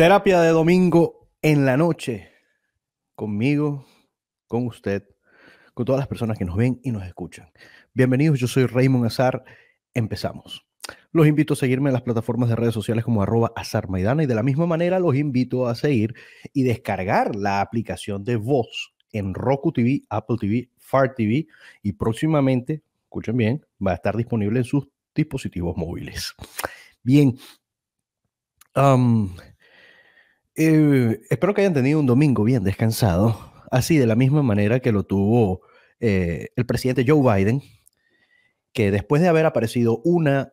Terapia de domingo en la noche. Conmigo, con usted, con todas las personas que nos ven y nos escuchan. Bienvenidos, yo soy Raymond Azar. Empezamos. Los invito a seguirme en las plataformas de redes sociales como arroba Azar Maidana y de la misma manera los invito a seguir y descargar la aplicación de voz en Roku TV, Apple TV, Fire TV y próximamente, escuchen bien, va a estar disponible en sus dispositivos móviles. Bien, eh, espero que hayan tenido un domingo bien descansado, así de la misma manera que lo tuvo eh, el presidente Joe Biden, que después de haber aparecido una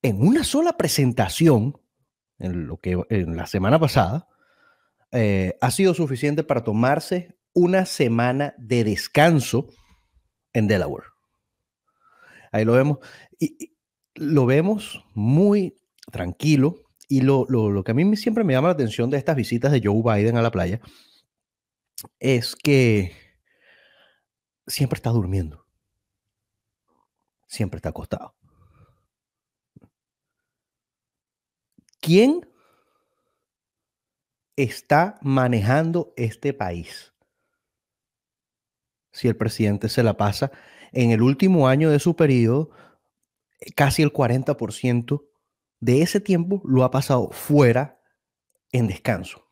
en una sola presentación en lo que en la semana pasada eh, ha sido suficiente para tomarse una semana de descanso en Delaware. Ahí lo vemos lo vemos muy tranquilo, y lo, que a mí siempre me llama la atención de estas visitas de Joe Biden a la playa es que siempre está durmiendo. Siempre está acostado. ¿Quién está manejando este país? Si el presidente se la pasa en el último año de su periodo, casi el 40% de ese tiempo lo ha pasado fuera en descanso.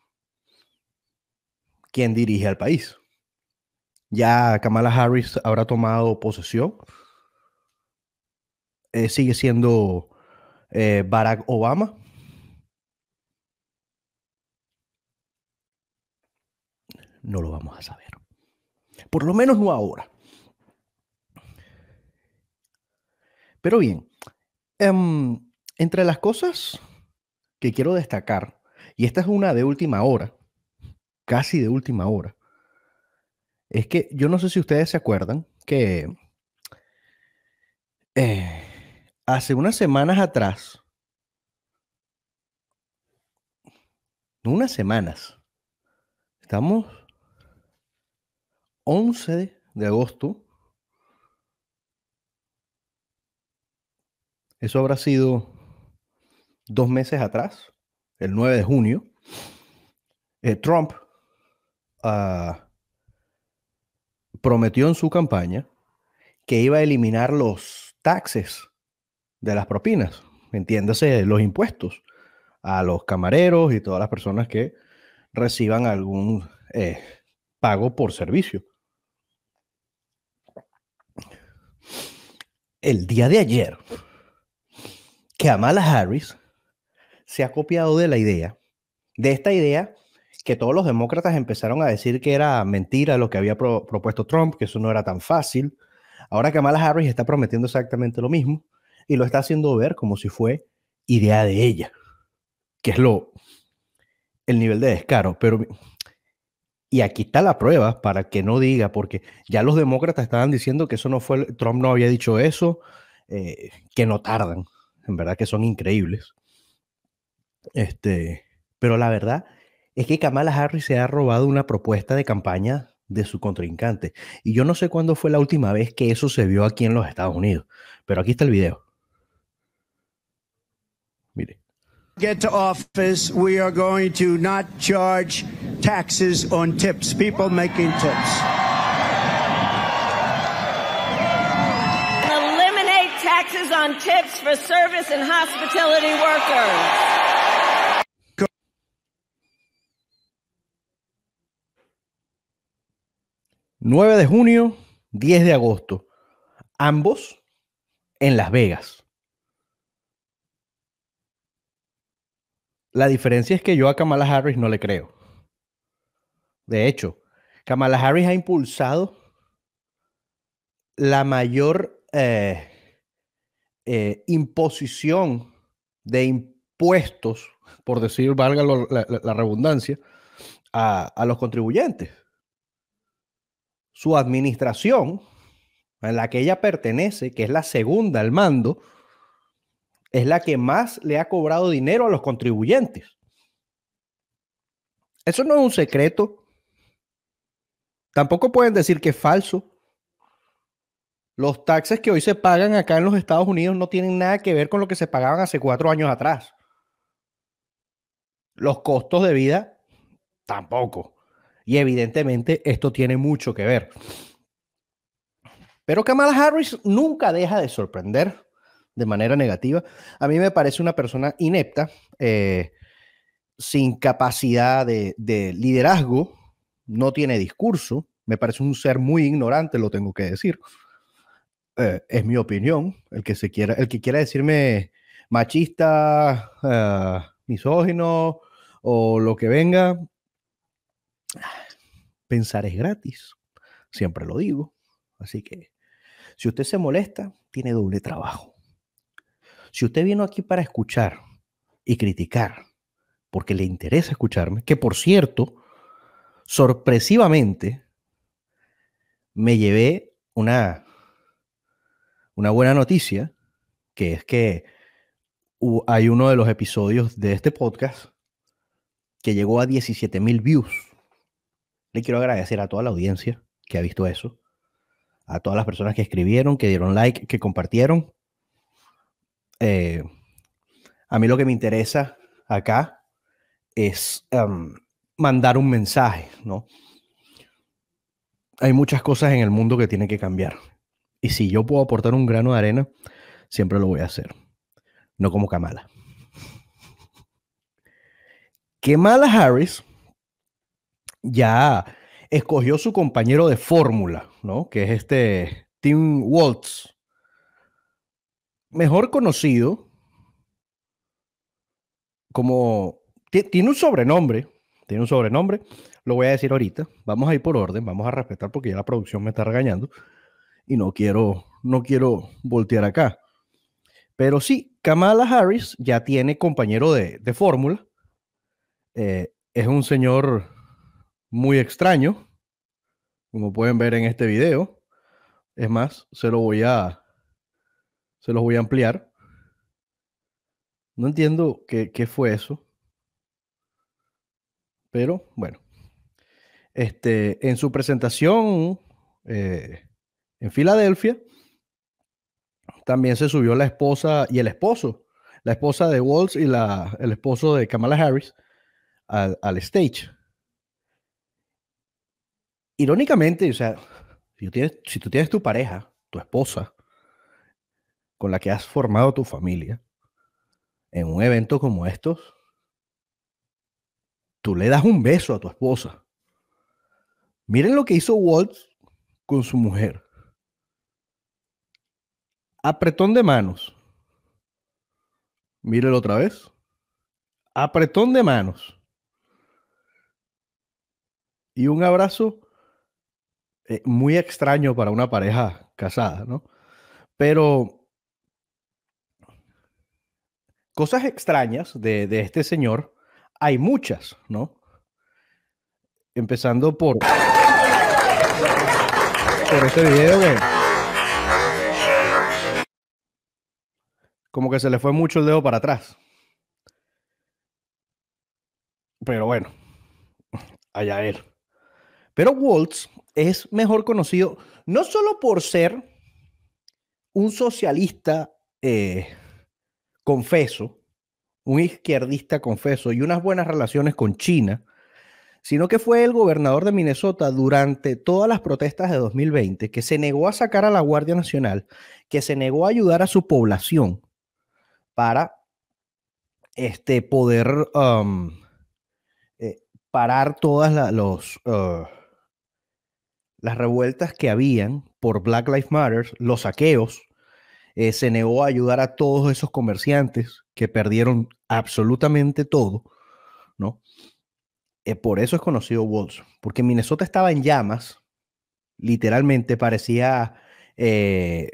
¿Quién dirige al país? Ya Kamala Harris habrá tomado posesión. Eh, sigue siendo eh, Barack Obama. No lo vamos a saber. Por lo menos no ahora. Pero bien, em, entre las cosas que quiero destacar, y esta es una de última hora, casi de última hora, es que yo no sé si ustedes se acuerdan que eh, hace unas semanas atrás, unas semanas, estamos 11 de agosto, eso habrá sido dos meses atrás, el 9 de junio, eh, Trump ah, prometió en su campaña que iba a eliminar los taxes de las propinas, entiéndase, los impuestos a los camareros y todas las personas que reciban algún eh, pago por servicio. El día de ayer, que Kamala Harris se ha copiado de la idea, de esta idea que todos los demócratas empezaron a decir que era mentira lo que había propuesto Trump, que eso no era tan fácil. Ahora Kamala Harris está prometiendo exactamente lo mismo y lo está haciendo ver como si fue idea de ella, que es lo el nivel de descaro, pero y aquí está la prueba para que no diga, porque ya los demócratas estaban diciendo que eso no fue, Trump no había dicho eso, eh, que no tardan, en verdad que son increíbles. Este, pero la verdad es que Kamala Harris se ha robado una propuesta de campaña de su contrincante. Y yo no sé cuándo fue la última vez que eso se vio aquí en los Estados Unidos, pero aquí está el video. Mire. Get to office, we are going to not charge taxes on tips, people making tips. Eliminate taxes on tips for service and hospitality workers. 9 de junio, 10 de agosto. Ambos en Las Vegas. La diferencia es que yo a Kamala Harris no le creo. De hecho, Kamala Harris ha impulsado la mayor eh, eh, imposición de impuestos, por decir, valga la, redundancia, a los contribuyentes su administración, en la que ella pertenece, que es la segunda al mando, es la que más le ha cobrado dinero a los contribuyentes. Eso no es un secreto. Tampoco pueden decir que es falso. Los taxes que hoy se pagan acá en los Estados Unidos no tienen nada que ver con lo que se pagaban hace cuatro años atrás. Los costos de vida tampoco. Y evidentemente esto tiene mucho que ver. Pero Kamala Harris nunca deja de sorprender de manera negativa. A mí me parece una persona inepta, eh, sin capacidad de, liderazgo, no tiene discurso, me parece un ser muy ignorante, lo tengo que decir. Eh, es mi opinión, el que, se quiera, el que quiera decirme machista, eh, misógino o lo que venga, Pensar es gratis, siempre lo digo. Así que si usted se molesta, tiene doble trabajo. Si usted vino aquí para escuchar y criticar, porque le interesa escucharme, que por cierto, sorpresivamente, me llevé una, una buena noticia, que es que hay uno de los episodios de este podcast que llegó a 17 mil views. Le quiero agradecer a toda la audiencia que ha visto eso, a todas las personas que escribieron, que dieron like, que compartieron. Eh, a mí lo que me interesa acá es em, mandar un mensaje, ¿no? Hay muchas cosas en el mundo que tienen que cambiar. Y si yo puedo aportar un grano de arena, siempre lo voy a hacer. No como Kamala. ¿Qué Kamala Harris ya escogió su compañero de fórmula, ¿no? Que es este Tim Waltz, mejor conocido como... Tiene un sobrenombre, tiene un sobrenombre, lo voy a decir ahorita, vamos a ir por orden, vamos a respetar porque ya la producción me está regañando y no quiero, no quiero voltear acá. Pero sí, Kamala Harris ya tiene compañero de, fórmula. Eh, es un señor muy extraño, como pueden ver en este video. Es más, se lo voy a, se los voy a ampliar. No entiendo qué, qué fue eso. Pero bueno, este, en su presentación eh, en Filadelfia, también se subió la esposa y el esposo, la esposa de Waltz y la, el esposo de Kamala Harris al, al stage irónicamente, o sea, si tú, tienes, tu pareja, tu esposa, con la que has formado tu familia, en un evento como estos, tú le das un beso a tu esposa. Miren lo que hizo Waltz con su mujer. Apretón de manos. Mírenlo otra vez. Apretón de manos. Y un abrazo eh, muy extraño para una pareja casada, ¿no? Pero cosas extrañas de, este señor, hay muchas, ¿no? Empezando por, por este video Como que se le fue mucho el dedo para atrás. Pero bueno, allá él. Pero Waltz es mejor conocido no solo por ser un socialista eh, confeso, un izquierdista confeso y unas buenas relaciones con China, sino que fue el gobernador de Minnesota durante todas las protestas de 2020 que se negó a sacar a la Guardia Nacional, que se negó a ayudar a su población para este, poder um, eh, parar todas las... los... Uh, las revueltas que habían por Black Lives Matter, los saqueos, eh, se negó a ayudar a todos esos comerciantes que perdieron absolutamente todo, ¿no? Eh, por eso es conocido Walls, porque Minnesota estaba en llamas, literalmente parecía eh,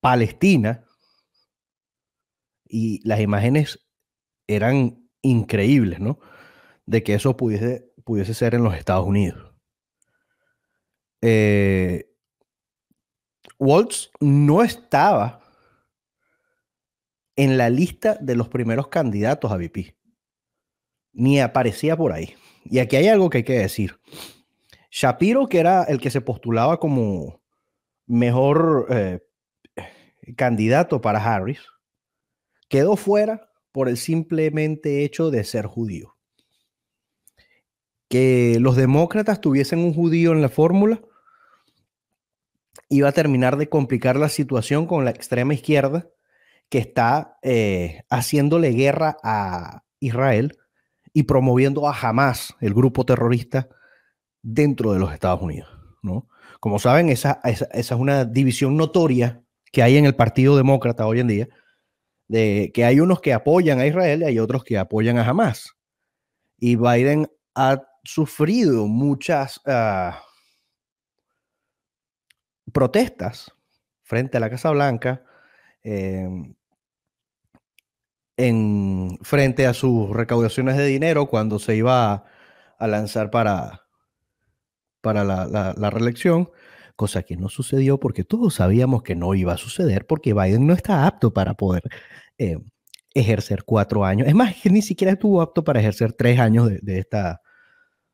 Palestina, y las imágenes eran increíbles, ¿no? De que eso pudiese, pudiese ser en los Estados Unidos. Eh, Waltz no estaba en la lista de los primeros candidatos a VP, ni aparecía por ahí. Y aquí hay algo que hay que decir. Shapiro, que era el que se postulaba como mejor eh, candidato para Harris, quedó fuera por el simplemente hecho de ser judío. Que los demócratas tuviesen un judío en la fórmula iba a terminar de complicar la situación con la extrema izquierda que está eh, haciéndole guerra a Israel y promoviendo a Hamas, el grupo terrorista, dentro de los Estados Unidos. ¿no? Como saben, esa, esa, es una división notoria que hay en el Partido Demócrata hoy en día, de que hay unos que apoyan a Israel y hay otros que apoyan a Hamas. Y Biden ha sufrido muchas ah, protestas frente a la Casa Blanca, eh, en, frente a sus recaudaciones de dinero cuando se iba a, lanzar para, para la, reelección, cosa que no sucedió porque todos sabíamos que no iba a suceder porque Biden no está apto para poder eh, ejercer cuatro años. Es más, que ni siquiera estuvo apto para ejercer tres años de esta,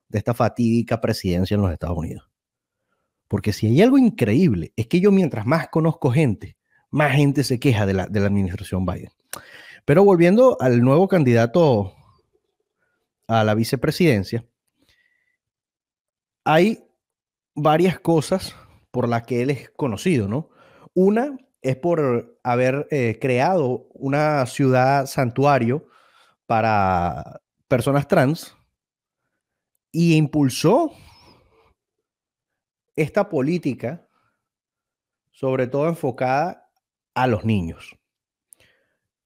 de esta fatídica presidencia en los Estados Unidos. Porque si hay algo increíble, es que yo mientras más conozco gente, más gente se queja de la, administración Biden. Pero volviendo al nuevo candidato a la vicepresidencia, hay varias cosas por las que él es conocido, ¿no? Una es por haber eh, creado una ciudad santuario para personas trans y impulsó esta política, sobre todo enfocada a los niños.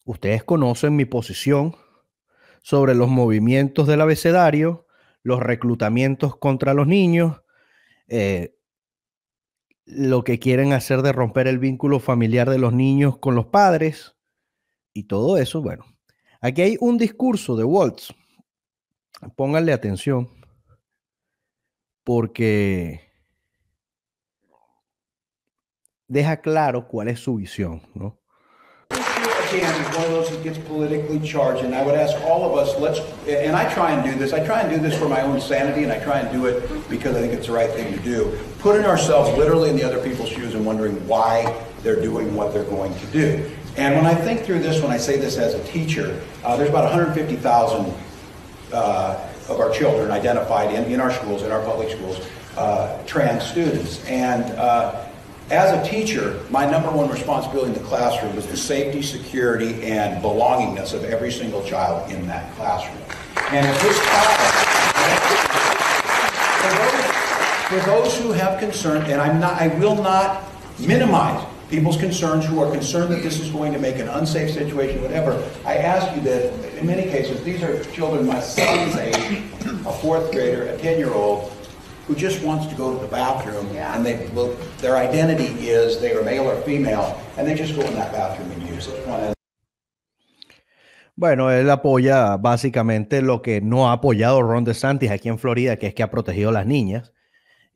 Ustedes conocen mi posición sobre los movimientos del abecedario, los reclutamientos contra los niños, eh, lo que quieren hacer de romper el vínculo familiar de los niños con los padres y todo eso. Bueno, aquí hay un discurso de Waltz. Pónganle atención porque deja claro cuál es su visión, ¿no? Again, one of those that gets politically charged, and I would ask all of us, let's, and I try and do this, I try and do this for my own sanity, and I try and do it because I think it's the right thing to do. Putting ourselves literally in the other people's shoes and wondering why they're doing what they're going to do. And when I think through this, when I say this as a teacher, uh, there's about 150,000 uh, of our children identified in, in our schools, in our public schools, uh, trans students. And uh, as a teacher, my number one responsibility in the classroom was the safety, security, and belongingness of every single child in that classroom. And if this for those, for those who have concern, and I'm not, I will not minimize people's concerns who are concerned that this is going to make an unsafe situation, whatever. I ask you that in many cases, these are children my son's age, a fourth grader, a 10 year old, just Bueno, él apoya básicamente lo que no ha apoyado Ron DeSantis aquí en Florida, que es que ha protegido a las niñas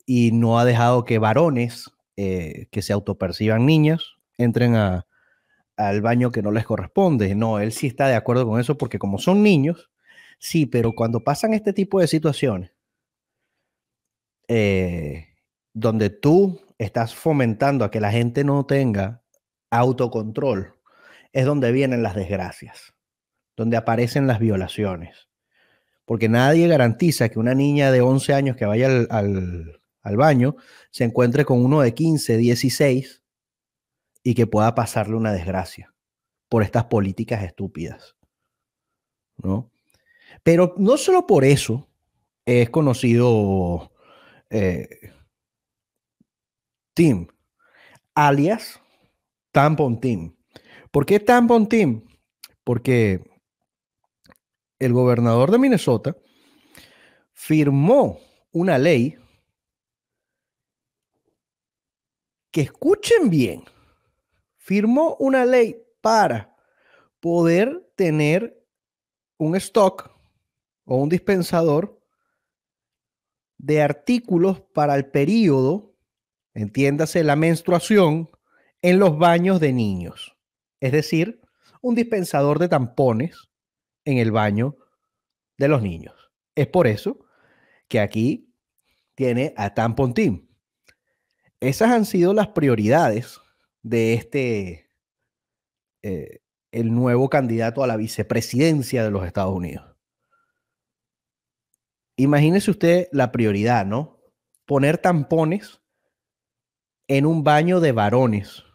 y no ha dejado que varones eh, que se autoperciban niñas entren a, al baño que no les corresponde. No, él sí está de acuerdo con eso porque como son niños, sí, pero cuando pasan este tipo de situaciones, eh, donde tú estás fomentando a que la gente no tenga autocontrol, es donde vienen las desgracias, donde aparecen las violaciones. Porque nadie garantiza que una niña de 11 años que vaya al, baño se encuentre con uno de 15, 16 y que pueda pasarle una desgracia por estas políticas estúpidas. ¿No? Pero no solo por eso es conocido eh, Team, alias Tampon Team. ¿Por qué Tampon Team? Porque el gobernador de Minnesota firmó una ley que escuchen bien, firmó una ley para poder tener un stock o un dispensador de artículos para el periodo, entiéndase la menstruación, en los baños de niños. Es decir, un dispensador de tampones en el baño de los niños. Es por eso que aquí tiene a Tampon Team. Esas han sido las prioridades de este, eh, el nuevo candidato a la vicepresidencia de los Estados Unidos. Imagínese usted la prioridad, ¿no? Poner tampones en un baño de varones.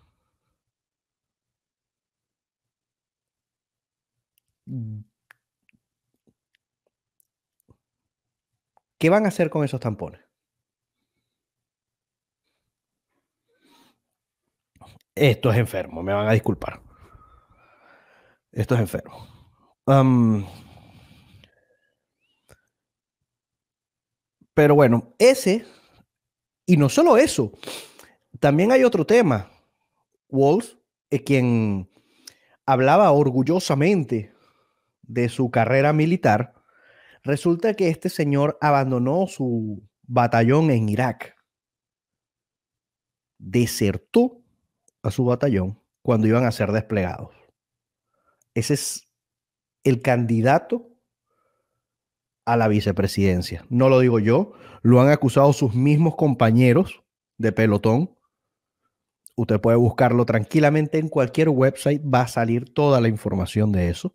¿Qué van a hacer con esos tampones? Esto es enfermo, me van a disculpar. Esto es enfermo. Pero bueno, ese, y no solo eso, también hay otro tema. Walls, quien hablaba orgullosamente de su carrera militar, resulta que este señor abandonó su batallón en Irak. Desertó a su batallón cuando iban a ser desplegados. Ese es el candidato a la vicepresidencia. No lo digo yo, lo han acusado sus mismos compañeros de pelotón. Usted puede buscarlo tranquilamente en cualquier website, va a salir toda la información de eso.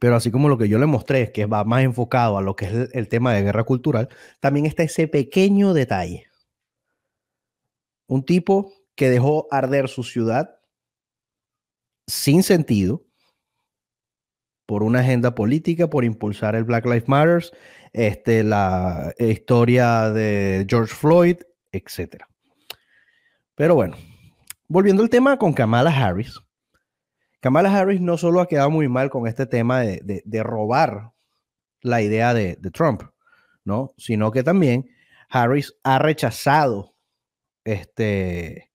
Pero así como lo que yo le mostré que va más enfocado a lo que es el, tema de guerra cultural, también está ese pequeño detalle. Un tipo que dejó arder su ciudad sin sentido, por una agenda política, por impulsar el Black Lives Matter, este, la historia de George Floyd, etc. Pero bueno, volviendo al tema con Kamala Harris. Kamala Harris no solo ha quedado muy mal con este tema de, robar la idea de, de, Trump, ¿no? Sino que también Harris ha rechazado este,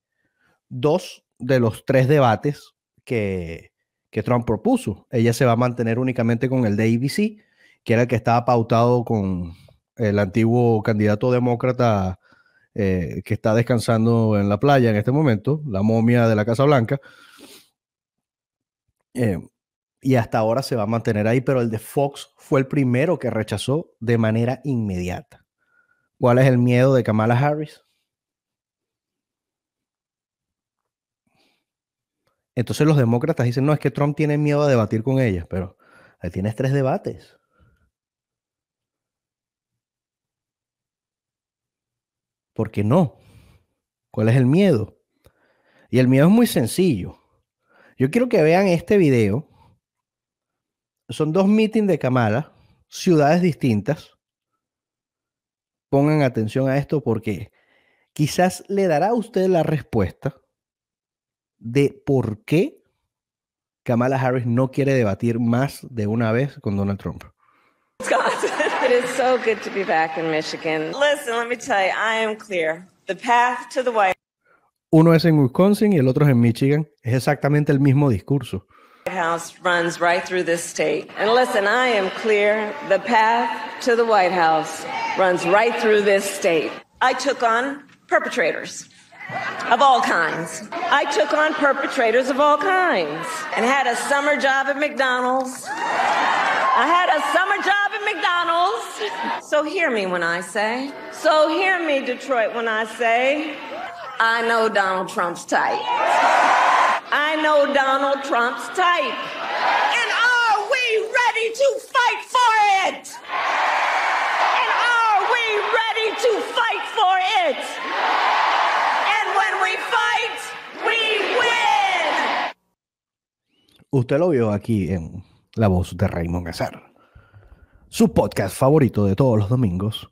dos de los tres debates que, que Trump propuso. Ella se va a mantener únicamente con el de que era el que estaba pautado con el antiguo candidato demócrata eh, que está descansando en la playa en este momento, la momia de la Casa Blanca. Eh, y hasta ahora se va a mantener ahí, pero el de Fox fue el primero que rechazó de manera inmediata. ¿Cuál es el miedo de Kamala Harris? Entonces los demócratas dicen, no, es que Trump tiene miedo a debatir con ellas, pero ahí tienes tres debates. ¿Por qué no? ¿Cuál es el miedo? Y el miedo es muy sencillo. Yo quiero que vean este video. Son dos mítines de Kamala, ciudades distintas. Pongan atención a esto porque quizás le dará a usted la respuesta de por qué Kamala Harris no quiere debatir más de una vez con Donald Trump. It is so good to be back in Michigan. Listen, let me tell you, I am clear. The path to the White Uno es en Wisconsin y el otro es en Michigan. Es exactamente el mismo discurso. House runs right through this state. And listen, I am clear. The path to the White House runs right through this state. I took on perpetrators. of all kinds. I took on perpetrators of all kinds and had a summer job at McDonald's. I had a summer job at McDonald's. So hear me when I say, so hear me, Detroit, when I say, I know Donald Trump's type. I know Donald Trump's type. And are we ready to Usted lo vio aquí en La Voz de Raymond Gazar, su podcast favorito de todos los domingos,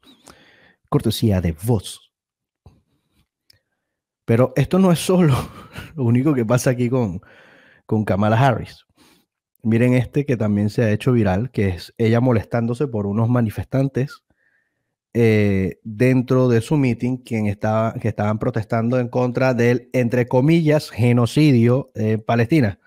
cortesía de Voz. Pero esto no es solo lo único que pasa aquí con, con Kamala Harris. Miren este que también se ha hecho viral, que es ella molestándose por unos manifestantes eh, dentro de su meeting quien estaba, que estaban protestando en contra del, entre comillas, genocidio en eh, Palestina.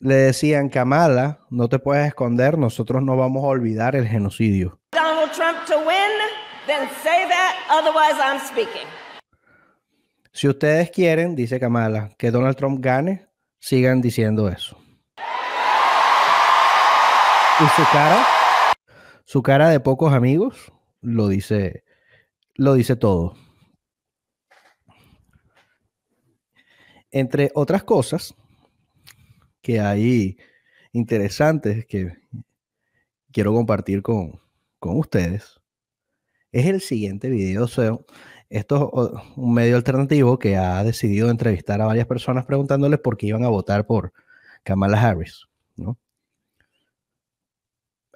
Le decían, Kamala, no te puedes esconder, nosotros no vamos a olvidar el genocidio. Si ustedes quieren, dice Kamala, que Donald Trump gane, sigan diciendo eso. Y su cara, su cara de pocos amigos, lo dice, lo dice todo. Entre otras cosas que hay interesantes que quiero compartir con, ustedes, es el siguiente video. esto es un medio alternativo que ha decidido entrevistar a varias personas preguntándoles por qué iban a votar por Kamala Harris. ¿no?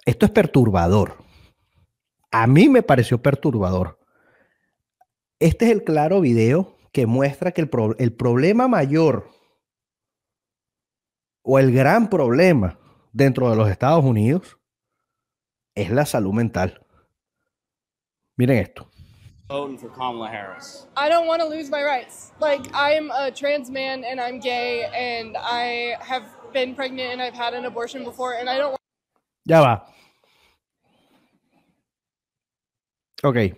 Esto es perturbador. A mí me pareció perturbador. Este es el claro video que muestra que el, pro, el problema mayor o el gran problema dentro de los Estados Unidos es la salud mental. Miren esto. Voting for Kamala Harris. I don't want to lose my rights. Like I'm a trans man and I'm gay and I have been pregnant and I've had an abortion before and I don't. Ya va. Okay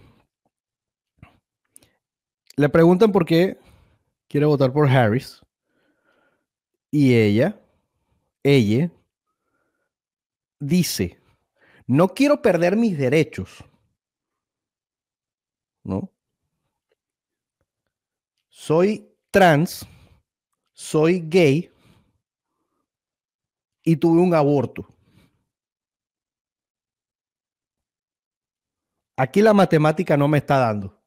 le preguntan por qué quiere votar por Harris. Y ella, ella, dice, no quiero perder mis derechos. ¿No? Soy trans, soy gay y tuve un aborto. Aquí la matemática no me está dando.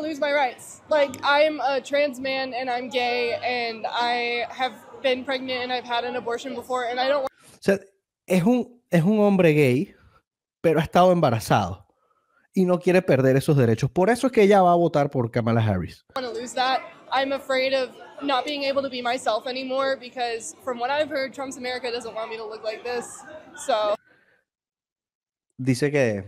lose my rights. Like, I'm a trans man and I'm gay and I have been pregnant and I've had an abortion before and I don't want... O sea, es un, es un hombre gay, pero ha estado embarazado y no quiere perder esos derechos. Por eso es que ella va a votar por Kamala Harris. I want to lose that. I'm afraid of not being able to be myself anymore because from what I've heard, Trump's America doesn't want me to look like this. So. Dice que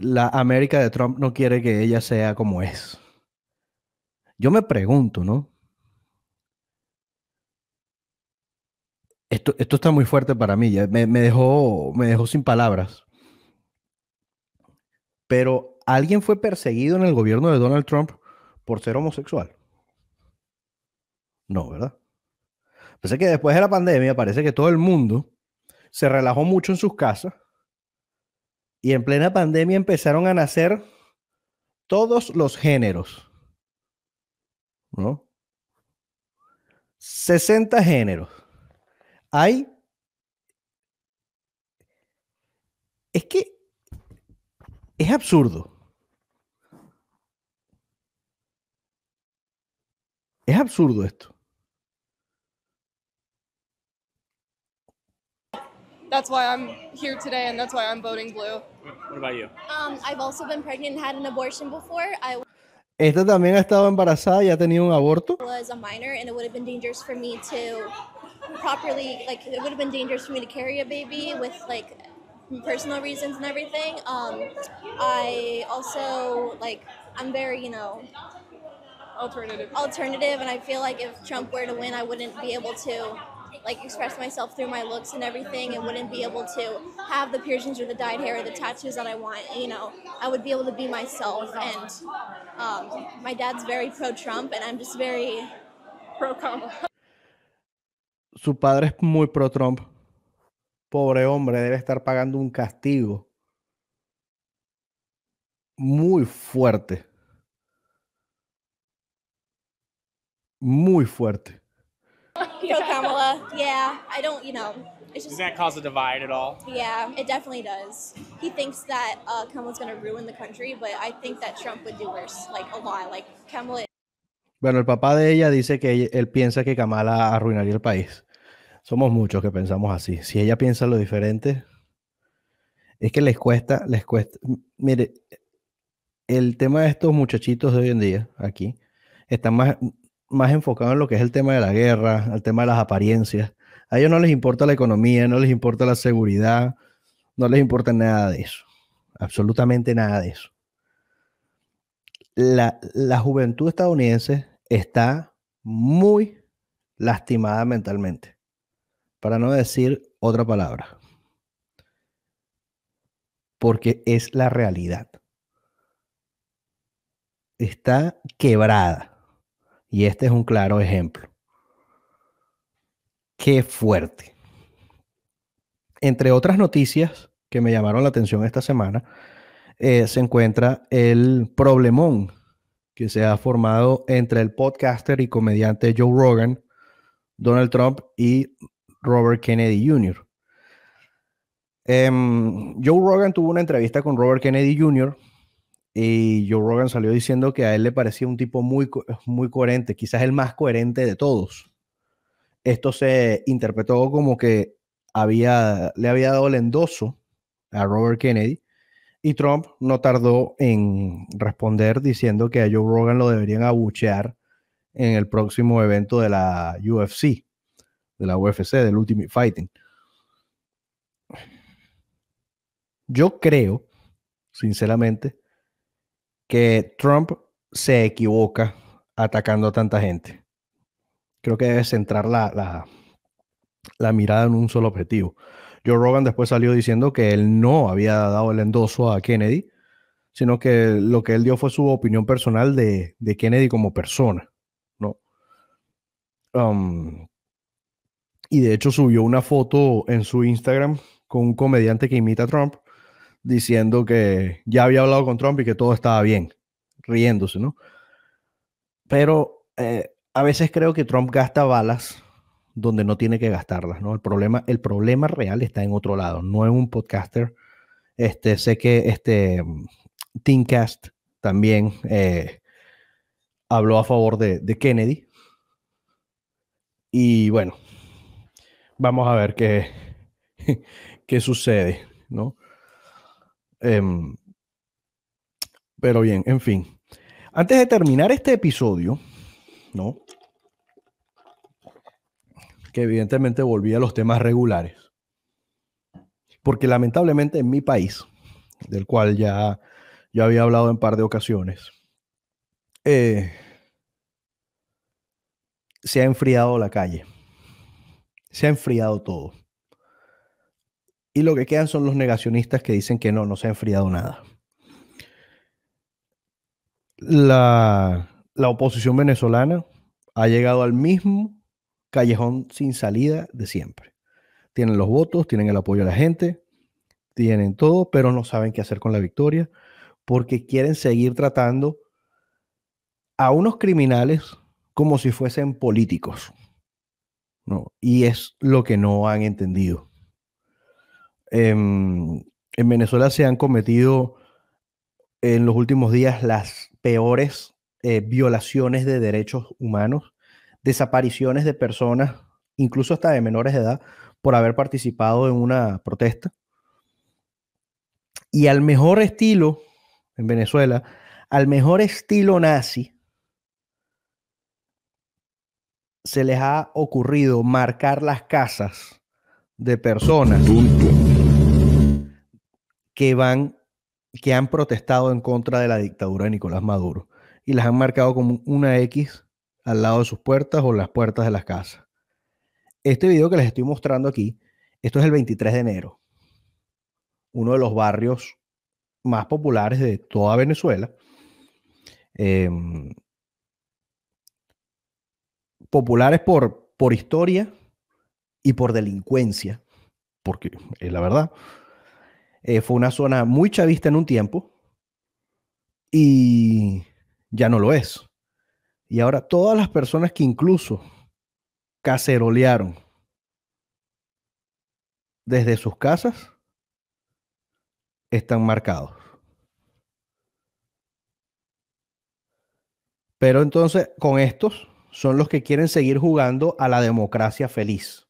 la América de Trump no quiere que ella sea como es. Yo me pregunto, ¿no? Esto, esto está muy fuerte para mí, me, dejó, me dejó sin palabras. Pero alguien fue perseguido en el gobierno de Donald Trump por ser homosexual. No, ¿verdad? Pensé que después de la pandemia parece que todo el mundo se relajó mucho en sus casas y en plena pandemia empezaron a nacer todos los géneros. ¿No? 60 géneros. Hay... Es que es absurdo. Es absurdo esto. that's why I'm here today, and that's why I'm voting blue. What about you? Um, I've also been pregnant and had an abortion before. I Esta también ha estado embarazada y ha tenido un aborto. was a minor, and it would have been dangerous for me to properly, like, it would have been dangerous for me to carry a baby with, like, personal reasons and everything. Um, I also, like, I'm very, you know, Alternative. alternative, and I feel like if Trump were to win, I wouldn't be able to like express myself through my looks and everything and wouldn't be able to have the piercings or the dyed hair or the tattoos that I want. You know, I would be able to be myself. And um, my dad's very pro Trump and I'm just very pro Kamala. Su padre es muy pro Trump. Pobre hombre, debe estar pagando un castigo muy fuerte. Muy fuerte. Bueno, el papá de ella dice que él piensa que Kamala arruinaría el país. Somos muchos que pensamos así. Si ella piensa lo diferente, es que les cuesta, les cuesta. Mire, el tema de estos muchachitos de hoy en día, aquí, están más, más enfocado en lo que es el tema de la guerra, el tema de las apariencias. A ellos no les importa la economía, no les importa la seguridad, no les importa nada de eso. Absolutamente nada de eso. la juventud estadounidense está muy lastimada mentalmente, para no decir otra palabra, porque es la realidad. Está quebrada y este es un claro ejemplo. Qué fuerte. Entre otras noticias que me llamaron la atención esta semana, eh, se encuentra el problemón que se ha formado entre el podcaster y comediante Joe Rogan, Donald Trump y Robert Kennedy Jr. Em, Joe Rogan tuvo una entrevista con Robert Kennedy Jr. Y Joe Rogan salió diciendo que a él le parecía un tipo muy, eh, muy coherente, quizás el más coherente de todos. Esto se interpretó como que había, le había dado el endoso a Robert Kennedy y Trump no tardó en responder diciendo que a Joe Rogan lo deberían abuchear en el próximo evento de la UFC, de la UFC, del Ultimate Fighting. Yo creo, sinceramente, que Trump se equivoca atacando a tanta gente. Creo que debe centrar la, mirada en un solo objetivo. Joe Rogan después salió diciendo que él no había dado el endoso a Kennedy, sino que lo que él dio fue su opinión personal de, Kennedy como persona, ¿no? Um, y de hecho subió una foto en su Instagram con un comediante que imita a Trump diciendo que ya había hablado con Trump y que todo estaba bien, riéndose, ¿no? Pero eh, a veces creo que Trump gasta balas donde no tiene que gastarlas, ¿no? El problema, el problema real está en otro lado, no es un podcaster. Este, sé que este mm, tincast también eh, habló a favor de, Kennedy. Y bueno, vamos a ver qué, qué sucede, ¿no? Em, pero bien, en fin. Antes de terminar este episodio, ¿no? Que evidentemente volví a los temas regulares. Porque lamentablemente en mi país, del cual ya, había hablado en par de ocasiones, eh, se ha enfriado la calle. Se ha enfriado todo. Y lo que quedan son los negacionistas que dicen que no, no se ha enfriado nada. La, oposición venezolana ha llegado al mismo callejón sin salida de siempre. Tienen los votos, tienen el apoyo de la gente, tienen todo, pero no saben qué hacer con la victoria porque quieren seguir tratando a unos criminales como si fuesen políticos. ¿no? Y es lo que no han entendido. Em, en Venezuela se han cometido en los últimos días las peores eh, violaciones de derechos humanos, desapariciones de personas, incluso hasta de menores de edad, por haber participado en una protesta. Y al mejor estilo, en Venezuela, al mejor estilo nazi, se les ha ocurrido marcar las casas de personas que van, que han protestado en contra de la dictadura de Nicolás Maduro y las han marcado como una X al lado de sus puertas o las puertas de las casas. Este video que les estoy mostrando aquí, esto es el 23 de enero, uno de los barrios más populares de toda Venezuela. Em, populares por, por historia y por delincuencia, porque es la verdad, eh, fue una zona muy chavista en un tiempo y ya no lo es. Y ahora todas las personas que incluso cacerolearon desde sus casas están marcados. Pero entonces con estos son los que quieren seguir jugando a la democracia feliz,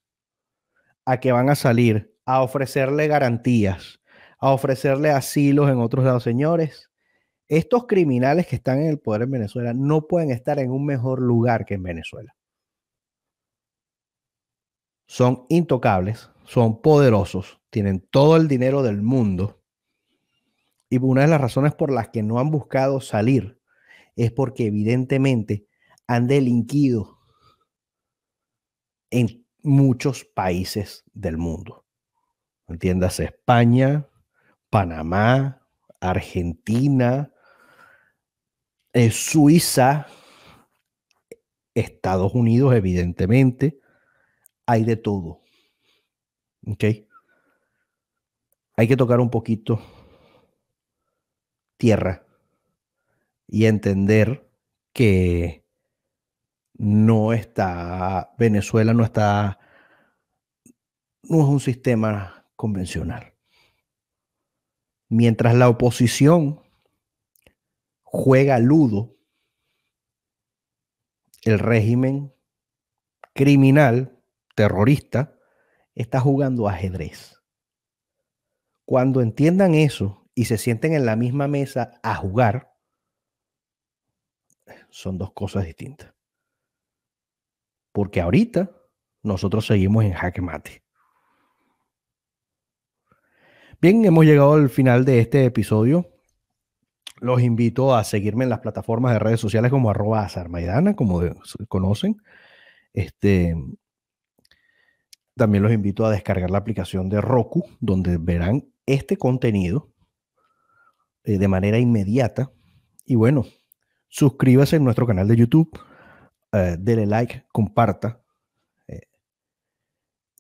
a que van a salir a ofrecerle garantías, a ofrecerle asilos en otros lados. Señores, estos criminales que están en el poder en Venezuela no pueden estar en un mejor lugar que en Venezuela. Son intocables, son poderosos, tienen todo el dinero del mundo. Y una de las razones por las que no han buscado salir es porque evidentemente han delinquido en muchos países del mundo. Entiéndase España, Panamá, Argentina, eh, Suiza, Estados Unidos, evidentemente, hay de todo. ¿Ok? Hay que tocar un poquito tierra y entender que no está, Venezuela no está, no es un sistema convencional. Mientras la oposición juega ludo, el régimen criminal, terrorista, está jugando ajedrez. Cuando entiendan eso y se sienten en la misma mesa a jugar, son dos cosas distintas. Porque ahorita nosotros seguimos en jaque mate. Bien, hemos llegado al final de este episodio. Los invito a seguirme en las plataformas de redes sociales como arroba azarmaidana, como conocen. Este, también los invito a descargar la aplicación de Roku, donde verán este contenido eh, de manera inmediata. Y bueno, suscríbase en nuestro canal de YouTube, eh, dele like, comparta eh,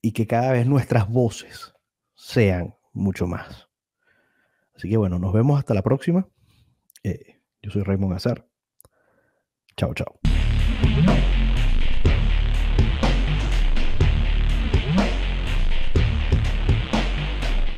y que cada vez nuestras voces sean mucho más. Así que bueno, nos vemos hasta la próxima. Eh, yo soy Raymond Azar. Chao, chao.